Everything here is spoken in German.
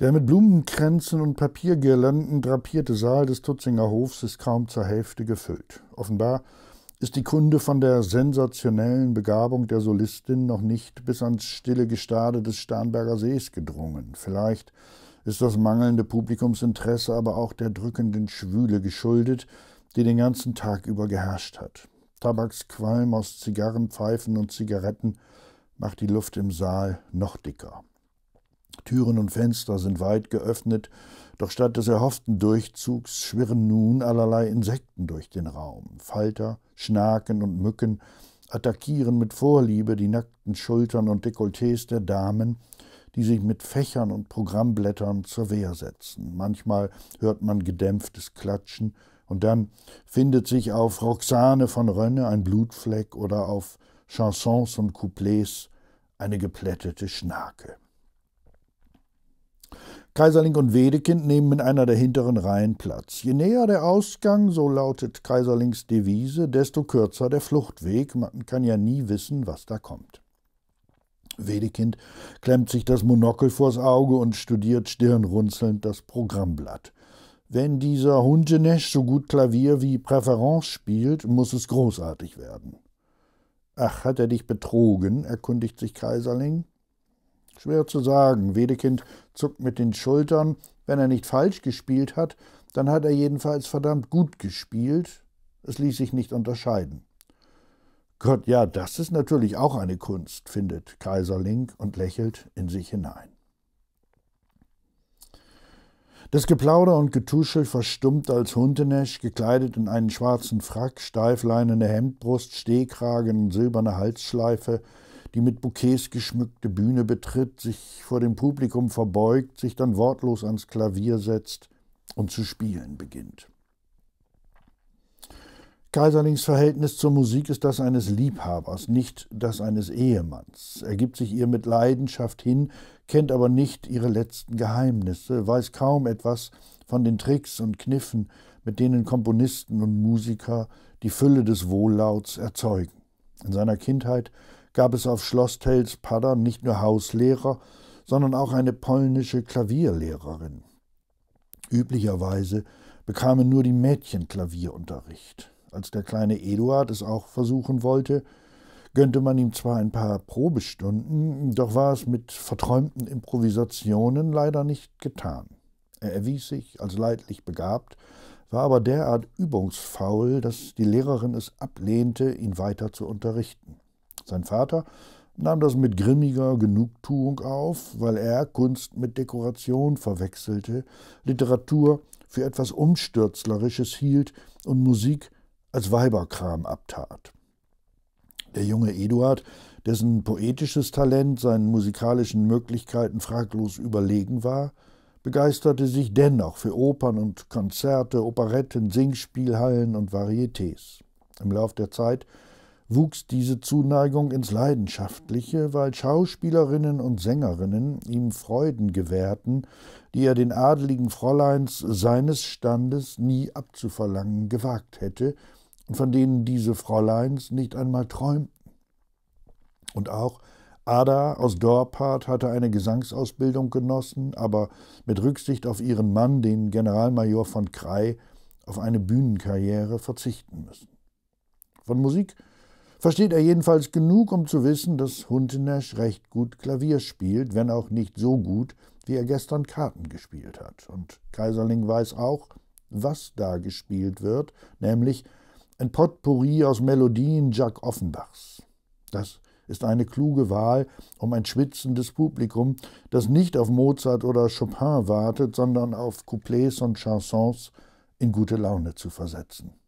Der mit Blumenkränzen und Papiergirlanden drapierte Saal des Tutzinger Hofs ist kaum zur Hälfte gefüllt. Offenbar ist die Kunde von der sensationellen Begabung der Solistin noch nicht bis ans stille Gestade des Starnberger Sees gedrungen. Vielleicht ist das mangelnde Publikumsinteresse aber auch der drückenden Schwüle geschuldet, die den ganzen Tag über geherrscht hat. Tabaksqualm aus Zigarrenpfeifen und Zigaretten macht die Luft im Saal noch dicker. Türen und Fenster sind weit geöffnet, doch statt des erhofften Durchzugs schwirren nun allerlei Insekten durch den Raum. Falter, Schnaken und Mücken attackieren mit Vorliebe die nackten Schultern und Dekolletés der Damen, die sich mit Fächern und Programmblättern zur Wehr setzen. Manchmal hört man gedämpftes Klatschen und dann findet sich auf Roxane von Rönne ein Blutfleck oder auf Chansons und Couplets eine geplättete Schnake. Kaiserling und Wedekind nehmen in einer der hinteren Reihen Platz. Je näher der Ausgang, so lautet Kaiserlings Devise, desto kürzer der Fluchtweg. Man kann ja nie wissen, was da kommt. Wedekind klemmt sich das Monokel vors Auge und studiert stirnrunzelnd das Programmblatt. Wenn dieser Hungenesch so gut Klavier wie Präferenz spielt, muss es großartig werden. Ach, hat er dich betrogen? erkundigt sich Kaiserling. Schwer zu sagen. Wedekind zuckt mit den Schultern. Wenn er nicht falsch gespielt hat, dann hat er jedenfalls verdammt gut gespielt. Es ließ sich nicht unterscheiden. Gott, ja, das ist natürlich auch eine Kunst, findet Kaiser Link und lächelt in sich hinein. Das Geplauder und Getuschel verstummt, als Huntenesch, gekleidet in einen schwarzen Frack, steifleinene Hemdbrust, Stehkragen und silberne Halsschleife, die mit Bouquets geschmückte Bühne betritt, sich vor dem Publikum verbeugt, sich dann wortlos ans Klavier setzt und zu spielen beginnt. Kaiserlings Verhältnis zur Musik ist das eines Liebhabers, nicht das eines Ehemanns. Er gibt sich ihr mit Leidenschaft hin, kennt aber nicht ihre letzten Geheimnisse, weiß kaum etwas von den Tricks und Kniffen, mit denen Komponisten und Musiker die Fülle des Wohllauts erzeugen. In seiner Kindheit gab es auf Schloss Telspadern nicht nur Hauslehrer, sondern auch eine polnische Klavierlehrerin. Üblicherweise bekamen nur die Mädchen Klavierunterricht. Als der kleine Eduard es auch versuchen wollte, gönnte man ihm zwar ein paar Probestunden, doch war es mit verträumten Improvisationen leider nicht getan. Er erwies sich als leidlich begabt, war aber derart übungsfaul, dass die Lehrerin es ablehnte, ihn weiter zu unterrichten. Sein Vater nahm das mit grimmiger Genugtuung auf, weil er Kunst mit Dekoration verwechselte, Literatur für etwas Umstürzlerisches hielt und Musik als Weiberkram abtat. Der junge Eduard, dessen poetisches Talent seinen musikalischen Möglichkeiten fraglos überlegen war, begeisterte sich dennoch für Opern und Konzerte, Operetten, Singspielhallen und Varietés. Im Lauf der Zeit wuchs diese Zuneigung ins Leidenschaftliche, weil Schauspielerinnen und Sängerinnen ihm Freuden gewährten, die er den adeligen Fräuleins seines Standes nie abzuverlangen gewagt hätte und von denen diese Fräuleins nicht einmal träumten. Und auch Ada aus Dorpat hatte eine Gesangsausbildung genossen, aber mit Rücksicht auf ihren Mann, den Generalmajor von Krei, auf eine Bühnenkarriere verzichten müssen. Von Musik versteht er jedenfalls genug, um zu wissen, dass Huntenesch recht gut Klavier spielt, wenn auch nicht so gut, wie er gestern Karten gespielt hat. Und Kaiserling weiß auch, was da gespielt wird, nämlich ein Potpourri aus Melodien Jack Offenbachs. Das ist eine kluge Wahl, um ein schwitzendes Publikum, das nicht auf Mozart oder Chopin wartet, sondern auf Couplets und Chansons, in gute Laune zu versetzen.